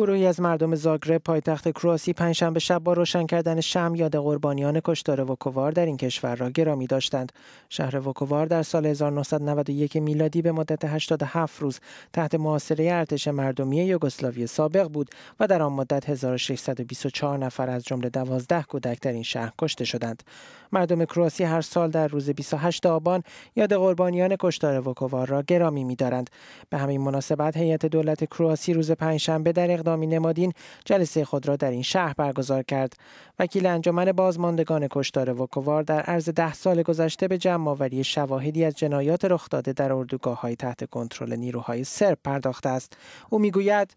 گروهی از مردم زاگرب پایتخت کرواسی پنجشنبه شب با روشن کردن شم یاد قربانیان کشتار وکووار در این کشور را گرامی داشتند. شهر وکووار در سال 1991 میلادی به مدت 87 روز تحت محاصره ارتش مردمی یوگسلاوی سابق بود و در آن مدت 1624 نفر از جمله 12 کودک در این شهر کشته شدند. مردم کرواسی هر سال در روز 28 آبان یاد قربانیان کشتار وکووار را گرامی می‌دارند. به همین مناسبت هیئت دولت کرواسی روز پنجشنبه در اقدامی نمادین جلسه خود را در این شهر برگزار کرد وکیل انجمن بازماندگان کشتار وکوار در عرض ده سال گذشته به جمع آوری شواهدی از جنایات رخ داده در اردوگاه های تحت کنترل نیروهای سرب پرداخته است او میگوید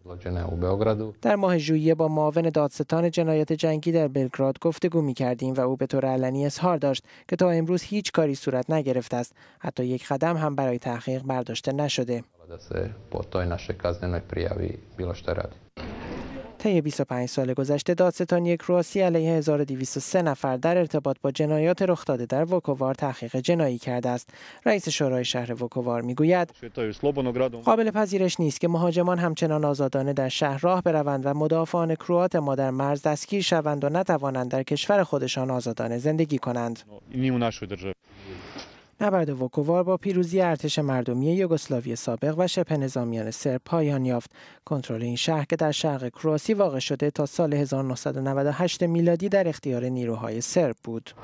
در ماه ژوئیه با معاون دادستان جنایات جنگی در بلگراد گفتگو می کردیم و او به طور علنی اظهار داشت که تا امروز هیچ کاری صورت نگرفته است حتی یک قدم هم برای تحقیق برداشته نشده طی 25 سال گذشته دادستانی کرواسی علیه 1203 نفر در ارتباط با جنایات رخ داده در وکووار تحقیق جنایی کرده است رئیس شورای شهر وکووار میگوید قابل پذیرش نیست که مهاجمان همچنان آزادانه در شهر راه بروند و مدافعان کروات ما در مرز دستگیر شوند و نتوانند در کشور خودشان آزادانه زندگی کنند نبرد وکووار با پیروزی ارتش مردمی یوگسلاوی سابق و شبه نظامیان سر پایان یافت کنترل این شهر که در شرق کرواسی واقع شده تا سال 1998 میلادی در اختیار نیروهای سرب بود